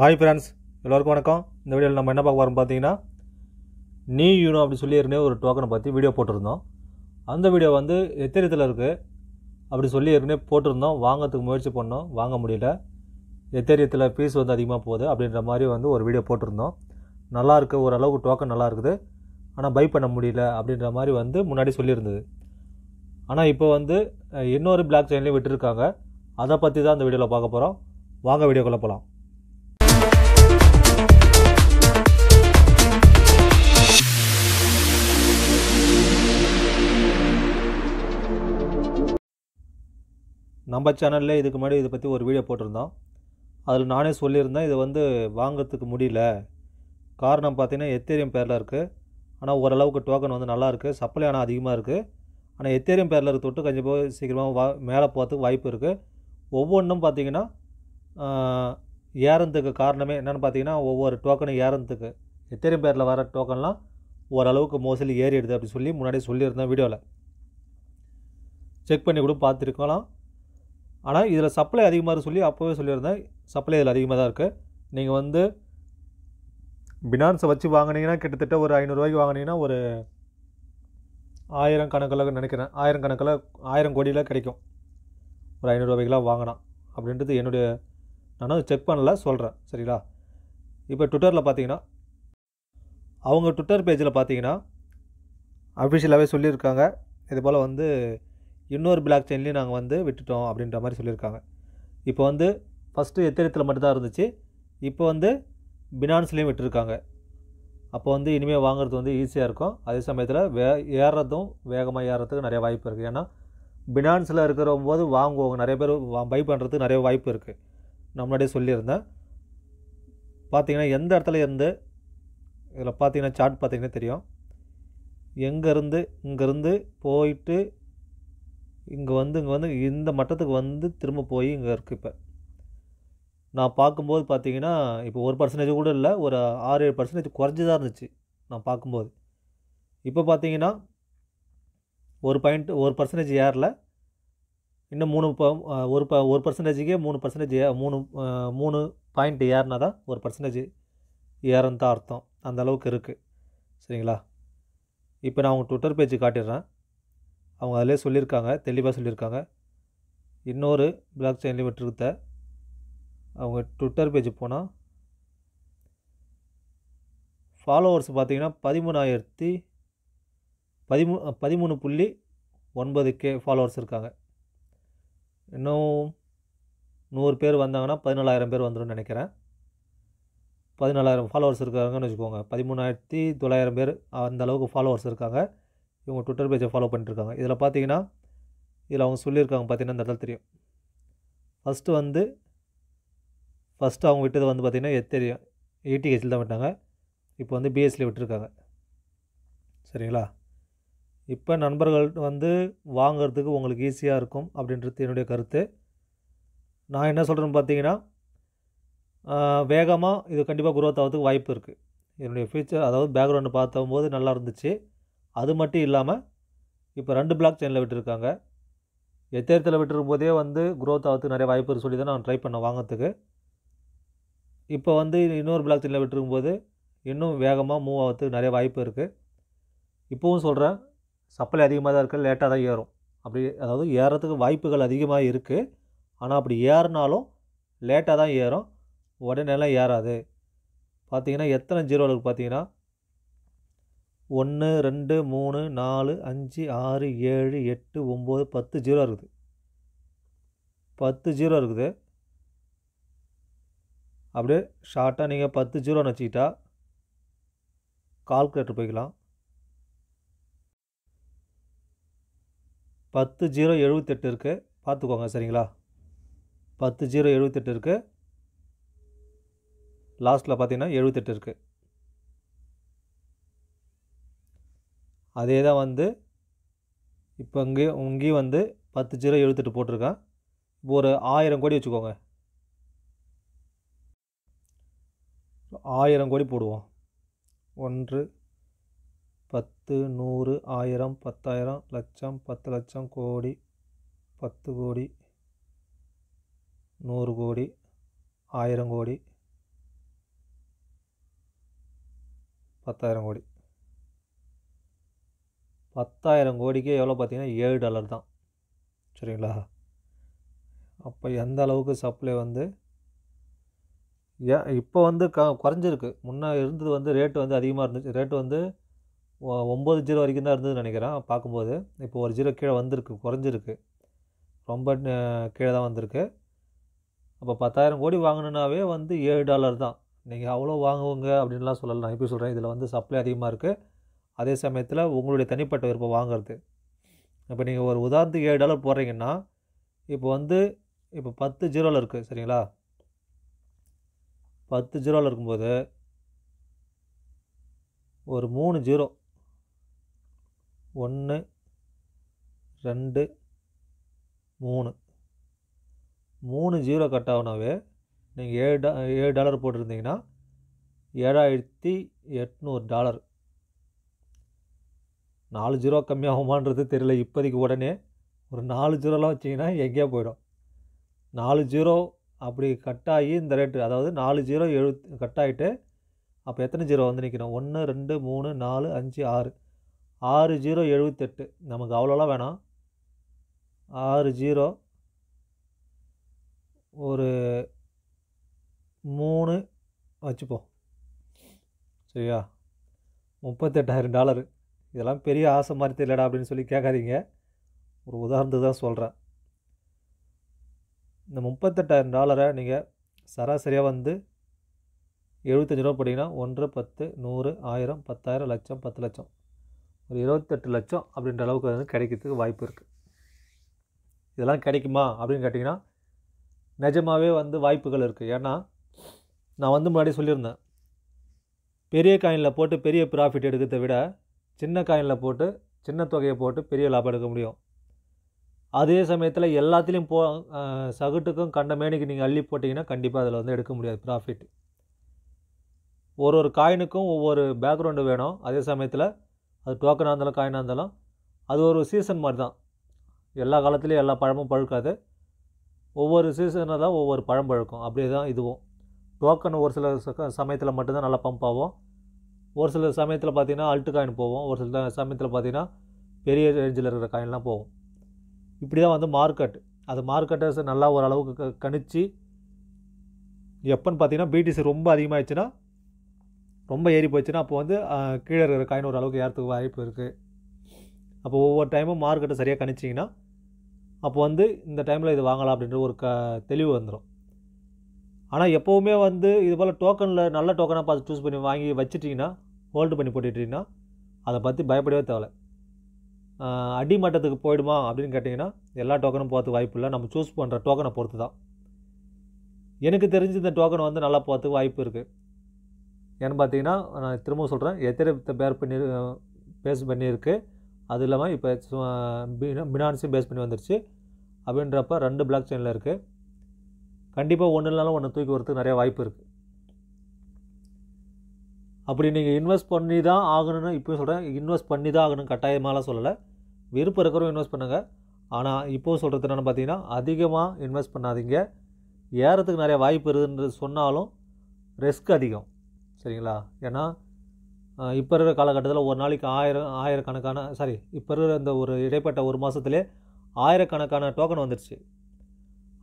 hi friends எல்லோருக்கும் வணக்கம் இந்த வீடியோவில் நம்ம என்ன பார்க்க போகிறோம் பார்த்தீங்கன்னா நீ யூனோ அப்படி சொல்லி ஏற்கனவே ஒரு டோக்கனை பற்றி வீடியோ போட்டிருந்தோம் அந்த வீடியோ வந்து எத்திரத்தில் இருக்குது அப்படி சொல்லி போட்டிருந்தோம் வாங்கிறதுக்கு முயற்சி பண்ணோம் வாங்க முடியல எத்தேரியத்தில் ஃபீஸ் வந்து அதிகமாக போகுது அப்படின்ற மாதிரி வந்து ஒரு வீடியோ போட்டிருந்தோம் நல்லா இருக்குது ஓரளவுக்கு டோக்கன் நல்லா இருக்குது ஆனால் பை பண்ண முடியல அப்படின்ற மாதிரி வந்து முன்னாடி சொல்லியிருந்தது ஆனால் இப்போ வந்து இன்னொரு பிளாக் செயின்லேயும் விட்டுருக்காங்க அதை பற்றி தான் அந்த வீடியோவில் பார்க்க போகிறோம் வாங்க வீடியோக்குள்ளே போகலாம் நம்ம சேனல்லே இதுக்கு முன்னாடி இதை பற்றி ஒரு வீடியோ போட்டிருந்தோம் அதில் நானே சொல்லியிருந்தேன் இதை வந்து வாங்கிறதுக்கு முடியல காரணம் பார்த்தீங்கன்னா எத்தேரியம் பேரில் இருக்குது ஆனால் ஓரளவுக்கு டோக்கன் வந்து நல்லாயிருக்கு சப்ளை ஆனால் அதிகமாக இருக்குது ஆனால் எத்தேரியம் பேரில் இருக்க தொட்டு கொஞ்சம் போய் சீக்கிரமாக வா மேலே போகிறதுக்கு வாய்ப்பு இருக்குது ஒவ்வொன்றும் பார்த்திங்கன்னா ஏறதுக்கு காரணமே என்னென்னு பார்த்தீங்கன்னா ஒவ்வொரு டோக்கனும் ஏறத்துக்கு எத்தேரியம் பேரில் வர டோக்கன்லாம் ஓரளவுக்கு மோஸ்ட்லி ஏறிடுது அப்படின்னு சொல்லி முன்னாடியே சொல்லியிருந்தேன் வீடியோவில் செக் பண்ணி கூட பார்த்துருக்கலாம் ஆனால் இதில் சப்ளை அதிகமாக சொல்லி அப்போவே சொல்லியிருந்தேன் சப்ளை இதில் அதிகமாக தான் இருக்குது நீங்கள் வந்து பினான்ஸை வச்சு வாங்கினீங்கன்னா கிட்டத்தட்ட ஒரு ஐநூறுரூவாய்க்கு வாங்கினீங்கன்னா ஒரு ஆயிரம் கணக்கில் நினைக்கிறேன் ஆயிரம் கணக்கில் ஆயிரம் கோடியில் கிடைக்கும் ஒரு ஐநூறுரூவாய்க்கெலாம் வாங்கினா அப்படின்றது என்னுடைய நான் செக் பண்ணல சொல்கிறேன் சரிங்களா இப்போ ட்விட்டரில் பார்த்தீங்கன்னா அவங்க ட்விட்டர் பேஜில் பார்த்தீங்கன்னா அஃபிஷியலாகவே சொல்லியிருக்காங்க இது போல் வந்து இன்னொரு பிளாக் செயின்லேயும் நாங்கள் வந்து விட்டுட்டோம் அப்படின்ற மாதிரி சொல்லியிருக்காங்க இப்போ வந்து ஃபஸ்ட்டு எத்திரத்தில் மட்டும்தான் இருந்துச்சு இப்போ வந்து பினான்ஸ்லேயும் விட்டுருக்காங்க அப்போ வந்து இனிமேல் வாங்குறது வந்து ஈஸியாக இருக்கும் அதே சமயத்தில் வே ஏறுறதும் வேகமாக ஏறுறதுக்கு நிறைய வாய்ப்பு இருக்குது ஏன்னா பினான்ஸில் இருக்கிற போது வாங்குவாங்க நிறைய பேர் பை பண்ணுறதுக்கு நிறைய வாய்ப்பு இருக்குது நான் முன்னாடியே சொல்லியிருந்தேன் பார்த்தீங்கன்னா எந்த இடத்துல இருந்து இதில் பார்த்தீங்கன்னா சார்ட் பார்த்தீங்கன்னா தெரியும் எங்கேருந்து இங்கேருந்து போயிட்டு இங்கே வந்து இங்கே வந்து இந்த மட்டத்துக்கு வந்து திரும்ப போய் இங்கே இருக்குது இப்போ நான் பார்க்கும்போது பார்த்தீங்கன்னா இப்போ ஒரு பர்சன்டேஜ் கூட இல்லை ஒரு ஆறு ஏழு பர்சன்டேஜ் குறைஞ்சி தான் இருந்துச்சு நான் பார்க்கும்போது இப்போ பார்த்தீங்கன்னா ஒரு பாயிண்ட் ஒரு பர்சன்டேஜ் ஏறல இன்னும் மூணு ப ஒரு ப ஒரு பர்சன்டேஜுக்கே மூணு பர்சன்டேஜ் ஏ மூணு மூணு பாயிண்ட் ஏறினா தான் ஒரு பர்சன்டேஜ் ஏறன்னு தான் அர்த்தம் அந்த அளவுக்கு இருக்குது சரிங்களா இப்போ நான் உங்கள் ட்விட்டர் பேஜ் காட்டிடுறேன் அவங்க அதிலே சொல்லியிருக்காங்க தெளிவாக சொல்லியிருக்காங்க இன்னொரு பிளாக் செயின் லிமிட்டிருக்கத அவங்க ட்விட்டர் பேஜ் போனால் ஃபாலோவர்ஸ் பார்த்திங்கன்னா பதிமூணாயிரத்தி பதிமூ பதிமூணு புள்ளி ஒன்பது கே ஃபாலோவர்ஸ் இருக்காங்க இன்னும் நூறு பேர் வந்தாங்கன்னா பதினாலாயிரம் பேர் வந்துடும் நினைக்கிறேன் பதினாலாயிரம் ஃபாலோவர்ஸ் இருக்காங்கன்னு வச்சுக்கோங்க பதிமூணாயிரத்தி தொள்ளாயிரம் பேர் அந்த அளவுக்கு ஃபாலோவர்ஸ் இருக்காங்க இவங்க ட்விட்டர் பேஜை ஃபாலோ பண்ணிட்டுருக்காங்க இதில் பார்த்தீங்கன்னா இதில் அவங்க சொல்லியிருக்காங்க பார்த்தீங்கன்னா இந்த இடத்துல தெரியும் ஃபஸ்ட்டு வந்து ஃபஸ்ட்டு அவங்க விட்டது வந்து பார்த்திங்கன்னா எத்தெரியும் கேஜில் தான் விட்டாங்க இப்போ வந்து பிஎஸ்சியில் விட்டுருக்காங்க சரிங்களா இப்போ நண்பர்கள் வந்து வாங்கிறதுக்கு உங்களுக்கு ஈஸியாக இருக்கும் அப்படின்றது என்னுடைய கருத்து நான் என்ன சொல்கிறேன்னு பார்த்தீங்கன்னா வேகமாக இது கண்டிப்பாக குரோத் ஆகிறதுக்கு வாய்ப்பு இருக்குது என்னுடைய ஃபியூச்சர் அதாவது பேக்ரவுண்டு பார்த்தம்போது நல்லா இருந்துச்சு அது மட்டும் இல்லாமல் இப்போ ரெண்டு பிளாக் செயினில் விட்டுருக்காங்க எத்தேரத்தில் விட்டுருக்கும் போதே வந்து க்ரோத் ஆகிறதுக்கு நிறைய வாய்ப்பு சொல்லி தான் நான் ட்ரை பண்ண வாங்கிறதுக்கு இப்போ வந்து இன்னொரு பிளாக் செயினில் விட்டுருக்கும் போது இன்னும் வேகமாக மூவ் ஆகிறதுக்கு நிறைய வாய்ப்பு இருக்குது இப்போவும் சொல்கிறேன் சப்ளை அதிகமாக தான் இருக்குது லேட்டாக தான் ஏறும் அப்படி அதாவது ஏறத்துக்கு வாய்ப்புகள் அதிகமாக இருக்குது ஆனால் அப்படி ஏறினாலும் லேட்டாக தான் ஏறும் உடனேலாம் ஏறாது பார்த்தீங்கன்னா எத்தனை ஜீரோ அளவுக்கு பார்த்தீங்கன்னா ஒன்று ரெண்டு மூணு நாலு அஞ்சு ஆறு ஏழு எட்டு ஒம்பது பத்து ஜீரோ இருக்குது பத்து ஜீரோ இருக்குது அப்படியே ஷார்ட்டாக நீங்கள் பத்து ஜீரோ வச்சுக்கிட்டா கால்குலேட்டர் போய்க்கலாம் பத்து ஜீரோ எழுபத்தெட்டு இருக்குது பார்த்துக்கோங்க சரிங்களா பத்து ஜீரோ எழுபத்தெட்டு இருக்குது லாஸ்ட்டில் பார்த்தீங்கன்னா எழுபத்தெட்டு இருக்குது அதே தான் வந்து இப்போ இங்கேயும் இங்கேயும் வந்து பத்து ஜீரோ எழுத்துட்டு போட்டிருக்கேன் இப்போ ஒரு ஆயிரம் கோடி வச்சுக்கோங்க ஆயிரம் கோடி போடுவோம் ஒன்று பத்து நூறு ஆயிரம் பத்தாயிரம் லட்சம் பத்து லட்சம் கோடி பத்து கோடி நூறு கோடி ஆயிரம் கோடி பத்தாயிரம் கோடி பத்தாயிரம் கோடிக்கு எவ்வளோ பார்த்தீங்கன்னா ஏழு டாலர் தான் சரிங்களா அப்போ எந்த அளவுக்கு சப்ளை வந்து ஏ இப்போ வந்து க குறைஞ்சிருக்கு முன்னே இருந்தது வந்து ரேட்டு வந்து அதிகமாக இருந்துச்சு ரேட்டு வந்து ஒம்பது ஜீரோ வரைக்கும் தான் இருந்ததுன்னு நினைக்கிறேன் பார்க்கும்போது இப்போ ஒரு ஜீரோ கீழே வந்திருக்கு குறைஞ்சிருக்கு ரொம்ப கீழே தான் வந்திருக்கு அப்போ பத்தாயிரம் கோடி வாங்கினாவே வந்து ஏழு டாலர் தான் நீங்கள் அவ்வளோ வாங்குவோங்க அப்படின்லாம் சொல்லலாம் இப்போ சொல்கிறேன் இதில் வந்து சப்ளை அதிகமாக இருக்குது அதே சமயத்தில் உங்களுடைய தனிப்பட்ட விருப்பம் வாங்கிறது இப்போ நீங்கள் ஒரு உதாரணத்துக்கு ஏழு டாலர் போடுறீங்கன்னா இப்போ வந்து இப்போ பத்து ஜீரோவில் இருக்குது சரிங்களா பத்து ஜீரோவில் இருக்கும்போது ஒரு மூணு ஜீரோ ஒன்று ரெண்டு மூணு மூணு ஜீரோ கட் ஆகுனாவே நீங்கள் ஏழு டா ஏழு டாலர் போட்டிருந்தீங்கன்னா ஏழாயிரத்தி எட்நூறு டாலர் நாலு ஜீரோ கம்மியாகுமான்றது தெரியல இப்போதைக்கு உடனே ஒரு நாலு ஜீரோலாம் வச்சிங்கன்னா எங்கேயா போயிடும் நாலு ஜீரோ அப்படி கட் ஆகி இந்த ரேட்டு அதாவது நாலு ஜீரோ எழு கட் ஆகிட்டு அப்போ எத்தனை ஜீரோ வந்து நிற்கணும் ஒன்று ரெண்டு மூணு நாலு அஞ்சு ஆறு ஆறு ஜீரோ எழுபத்தெட்டு நமக்கு அவ்வளோலாம் வேணாம் ஆறு ஜீரோ ஒரு மூணு வச்சுப்போம் சரியா முப்பத்தெட்டாயிரம் டாலரு இதெல்லாம் பெரிய ஆசை மாதிரி தெரியலடா அப்படின்னு சொல்லி கேட்காதீங்க ஒரு உதாரணத்தை தான் சொல்கிறேன் இந்த முப்பத்தெட்டாயிரம் டாலரை நீங்கள் சராசரியாக வந்து எழுபத்தஞ்சு ரூபா போட்டிங்கன்னா ஒன்று பத்து நூறு ஆயிரம் பத்தாயிரம் லட்சம் பத்து லட்சம் ஒரு இருபத்தெட்டு லட்சம் அப்படின்ற அளவுக்கு வந்து கிடைக்கிறதுக்கு வாய்ப்பு இருக்குது இதெல்லாம் கிடைக்குமா அப்படின்னு கேட்டிங்கன்னா நிஜமாகவே வந்து வாய்ப்புகள் இருக்குது ஏன்னா நான் வந்து முன்னாடி சொல்லியிருந்தேன் பெரிய காயினில் போட்டு பெரிய ப்ராஃபிட் எடுக்கிறத விட சின்ன காயினில் போட்டு சின்ன தொகையை போட்டு பெரிய லாபம் எடுக்க முடியும் அதே சமயத்தில் எல்லாத்துலேயும் போ சகுட்டுக்கும் கண்ட நீங்கள் அள்ளி போட்டிங்கன்னா கண்டிப்பாக அதில் வந்து எடுக்க முடியாது ப்ராஃபிட் ஒரு ஒரு காயினுக்கும் ஒவ்வொரு பேக்ரவுண்டு வேணும் அதே சமயத்தில் அது டோக்கனாக இருந்தாலும் காயினாக இருந்தாலும் அது ஒரு சீசன் மாதிரி தான் எல்லா காலத்துலேயும் எல்லா பழமும் பழுக்காது ஒவ்வொரு சீசனில் தான் ஒவ்வொரு பழம் பழுக்கும் அப்படியே தான் இதுவும் டோக்கன் ஒரு சில சமயத்தில் மட்டும்தான் நல்லா பம்ப் ஆகும் ஒரு சில சமயத்தில் பார்த்தீங்கன்னா அல்ட்டு காயின் போவோம் ஒரு சில சமயத்தில் பார்த்தீங்கன்னா பெரிய ரேஞ்சில் இருக்கிற காயின்லாம் போகும் இப்படி தான் வந்து மார்க்கெட் அது மார்க்கெட்டை நல்லா ஓரளவுக்கு க கணிச்சு எப்போன்னு பார்த்தீங்கன்னா பிடிசி ரொம்ப அதிகமாகிடுச்சுன்னா ரொம்ப ஏறி போச்சுன்னா அப்போ வந்து கீழே இருக்கிற காயின் ஓரளவுக்கு ஏறத்துக்கு வாய்ப்பு இருக்குது அப்போ ஒவ்வொரு டைமும் மார்க்கெட்டை சரியாக கணிச்சிங்கன்னா அப்போ வந்து இந்த டைமில் இது வாங்கலாம் அப்படின்ற ஒரு க தெளிவு வந்துடும் ஆனால் எப்போவுமே வந்து இது போல் டோக்கனில் நல்ல டோக்கனாக பார்த்து சூஸ் பண்ணி வாங்கி வச்சிட்டிங்கன்னா ஹோல்டு பண்ணி போட்டுட்டீங்கன்னா அதை பற்றி பயப்படவே தேவை அடிமட்டத்துக்கு போயிடுமா அப்படின்னு கேட்டிங்கன்னா எல்லா டோக்கனும் போகிறதுக்கு வாய்ப்பு இல்லை நம்ம சூஸ் பண்ணுற டோக்கனை பொறுத்து தான் எனக்கு தெரிஞ்சு இந்த டோக்கன் வந்து நல்லா போகிறதுக்கு வாய்ப்பு இருக்குது ஏன்னு பார்த்தீங்கன்னா நான் திரும்ப சொல்கிறேன் எத்திரத்தை பேர் பண்ணி பேஸ் பண்ணியிருக்கு அது இல்லாமல் இப்போ மினான்ஸையும் பேஸ் பண்ணி வந்துருச்சு அப்படின்றப்ப ரெண்டு பிளாக் செயினில் இருக்குது கண்டிப்பாக ஒன்று இல்லைனாலும் ஒன்று தூக்கி வரத்துக்கு நிறைய வாய்ப்பு இருக்குது அப்படி நீங்கள் இன்வெஸ்ட் பண்ணி தான் ஆகணும்னு இப்போயும் சொல்கிறேன் இன்வெஸ்ட் பண்ணி தான் ஆகணும் கட்டாயமாலாம் சொல்லலை விருப்பம் இருக்கிறவங்க இன்வெஸ்ட் பண்ணுங்கள் ஆனால் இப்போது சொல்கிறது என்னென்னு பார்த்தீங்கன்னா அதிகமாக இன்வெஸ்ட் பண்ணாதீங்க ஏறத்துக்கு நிறைய வாய்ப்பு இருக்குதுன்றது சொன்னாலும் ரிஸ்க் அதிகம் சரிங்களா ஏன்னா இப்போ இருக்கிற காலகட்டத்தில் ஒரு நாளைக்கு ஆயிரம் ஆயிரக்கணக்கான சாரி இப்போ இருக்கிற அந்த ஒரு இடைப்பட்ட ஒரு மாதத்துலேயே ஆயிரக்கணக்கான டோக்கன் வந்துடுச்சு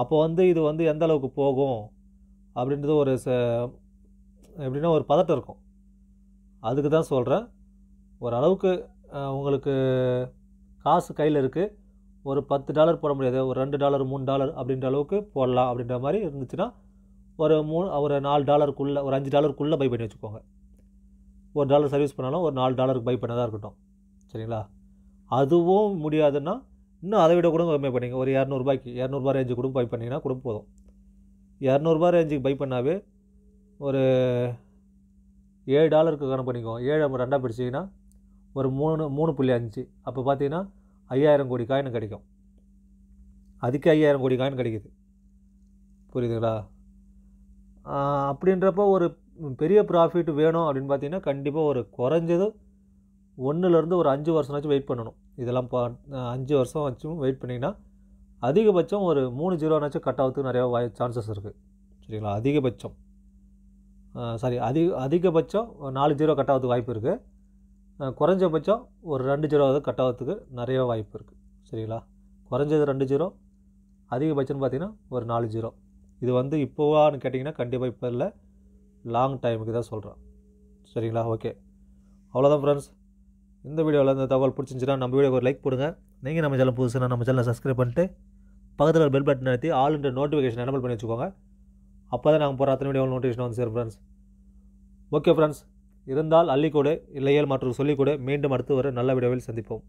அப்போ வந்து இது வந்து எந்த அளவுக்கு போகும் அப்படின்றது ஒரு எப்படின்னா ஒரு பதட்டம் இருக்கும் அதுக்கு தான் சொல்கிறேன் ஓரளவுக்கு உங்களுக்கு காசு கையில் இருக்குது ஒரு பத்து டாலர் போட முடியாது ஒரு ரெண்டு டாலர் மூணு டாலர் அப்படின்ற அளவுக்கு போடலாம் அப்படின்ற மாதிரி இருந்துச்சுன்னா ஒரு மூணு ஒரு நாலு டாலருக்குள்ளே ஒரு அஞ்சு டாலருக்குள்ளே பை பண்ணி வச்சுக்கோங்க ஒரு டாலர் சர்வீஸ் பண்ணாலும் ஒரு நாலு டாலருக்கு பை பண்ணதாக இருக்கட்டும் சரிங்களா அதுவும் முடியாதுன்னா இன்னும் அதை விட கூட கம்மி பண்ணிங்க ஒரு இரநூறுபாய்க்கு இரநூறுபா ரேஞ்சு கூட பை பண்ணிங்கன்னா கூட போதும் இரநூறுபா ரேஞ்சுக்கு பை பண்ணாவே ஒரு ஏழு டாலருக்கு கணக்கு பண்ணிக்குவோம் ஏழு நம்ம ரெண்டாக பிடிச்சிங்கன்னா ஒரு மூணு மூணு புள்ளி அஞ்சு அப்போ பார்த்தீங்கன்னா ஐயாயிரம் கோடி காயின் கிடைக்கும் அதுக்கே ஐயாயிரம் கோடி காயின் கிடைக்குது புரியுதுங்களா அப்படின்றப்போ ஒரு பெரிய ப்ராஃபிட் வேணும் அப்படின்னு பார்த்தீங்கன்னா கண்டிப்பாக ஒரு குறைஞ்சது ஒன்றுலேருந்து ஒரு அஞ்சு வருஷம்னாச்சும் வெயிட் பண்ணணும் இதெல்லாம் பா அஞ்சு வருஷம் வச்சும் வெயிட் பண்ணிங்கன்னா அதிகபட்சம் ஒரு மூணு ஜீரோனாச்சும் கட் ஆகுறதுக்கு நிறையா வாய் சான்சஸ் இருக்குது சரிங்களா அதிகபட்சம் சாரி அதிக அதிகபட்சம் நாலு ஜீரோ கட் ஆகிறதுக்கு வாய்ப்பு இருக்குது குறைஞ்சபட்சம் ஒரு ரெண்டு ஜீரோ கட் ஆகிறதுக்கு நிறைய வாய்ப்பு இருக்குது சரிங்களா குறைஞ்சது ரெண்டு ஜீரோ அதிகபட்சம்னு பார்த்திங்கன்னா ஒரு நாலு ஜீரோ இது வந்து இப்போவான்னு கேட்டிங்கன்னா கண்டிப்பாக இப்போ இல்லை லாங் டைமுக்கு தான் சொல்கிறேன் சரிங்களா ஓகே அவ்வளோதான் ஃப்ரெண்ட்ஸ் இந்த வீடியோவில் இந்த தகவல் பிடிச்சிருந்துச்சுன்னா நம்ம வீடியோ ஒரு லைக் போடுங்க நீங்கள் நம்ம சேனல் புதுசுனா நம்ம சேனலை சப்ஸ்கிரைப் பண்ணிட்டு பக்கத்தில் ஒரு பெல் பட்டன் நடத்தி ஆல் நோட்டிஃபிகேஷன் எனபிள் பண்ணி வச்சுக்கோங்க அப்போ தான் நாங்கள் போகிற அத்தனை வீடியோ நோட்டிஃபிகேஷன் வந்து சார் ஃப்ரெண்ட்ஸ் ஓகே ஃப்ரெண்ட்ஸ் இருந்தால் அள்ளிக்கூட இல்லையல் மற்றொரு சொல்லிக்கூட மீண்டும் அடுத்து ஒரு நல்ல வீடியோவில் சந்திப்போம்